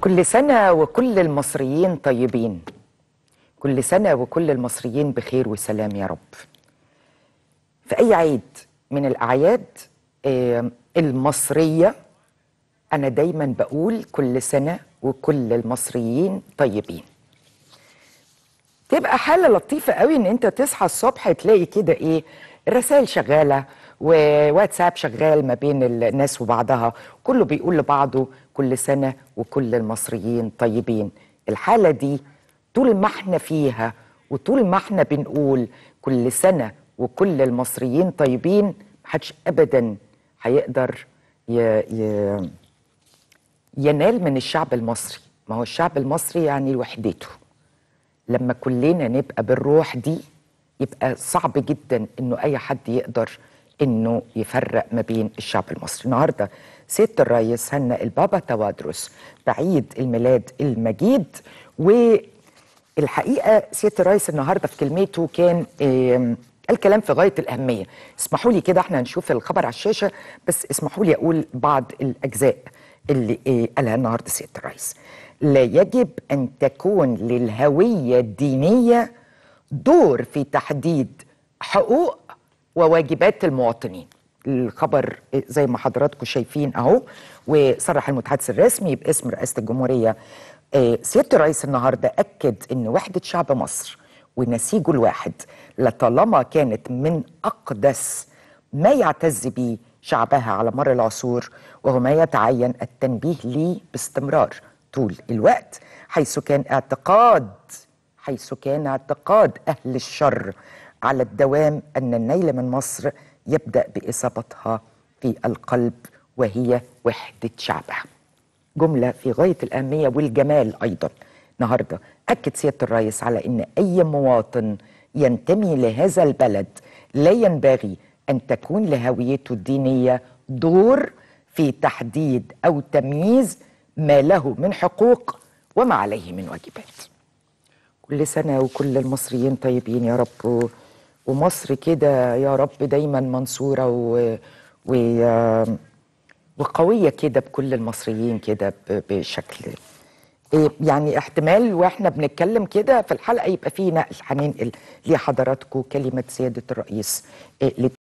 كل سنة وكل المصريين طيبين كل سنة وكل المصريين بخير وسلام يا رب في أي عيد من الأعياد المصرية أنا دايما بقول كل سنة وكل المصريين طيبين تبقى حالة لطيفة قوي إن أنت تصحى الصبح تلاقي كده إيه الرسائل شغاله وواتساب شغال ما بين الناس وبعضها كله بيقول لبعضه كل سنه وكل المصريين طيبين الحاله دي طول ما احنا فيها وطول ما احنا بنقول كل سنه وكل المصريين طيبين محدش ابدا هيقدر ي... ي... ينال من الشعب المصري ما هو الشعب المصري يعني وحدته لما كلنا نبقى بالروح دي يبقى صعب جدا انه اي حد يقدر انه يفرق ما بين الشعب المصري النهارده سيد الرئيس هنا البابا توادرس بعيد الميلاد المجيد والحقيقه سيد الرئيس النهارده في كلمته كان الكلام في غايه الاهميه اسمحوا لي كده احنا هنشوف الخبر على الشاشه بس اسمحوا لي اقول بعض الاجزاء اللي آه، قالها النهارده سيد الرئيس لا يجب ان تكون للهويه الدينيه دور في تحديد حقوق وواجبات المواطنين الخبر زي ما حضراتكم شايفين اهو وصرح المتحدث الرسمي باسم رئاسه الجمهوريه آه، سياده الرئيس النهارده اكد ان وحده شعب مصر ونسيجه الواحد لطالما كانت من اقدس ما يعتز به شعبها على مر العصور وهو ما يتعين التنبيه ليه باستمرار طول الوقت حيث كان اعتقاد حيث كان اعتقاد أهل الشر على الدوام أن النيل من مصر يبدأ بإصابتها في القلب وهي وحدة شعبها جملة في غاية الأهمية والجمال أيضا النهاردة أكد سيادة الرئيس على أن أي مواطن ينتمي لهذا البلد لا ينبغي أن تكون لهويته الدينية دور في تحديد أو تمييز ما له من حقوق وما عليه من واجبات كل سنة وكل المصريين طيبين يا رب ومصر كده يا رب دايما منصورة و... و... وقوية كده بكل المصريين كده بشكل إيه، يعني احتمال واحنا بنتكلم كده في الحلقة يبقى فيه نقل هننقل لحضراتكم كلمة سيادة الرئيس إيه،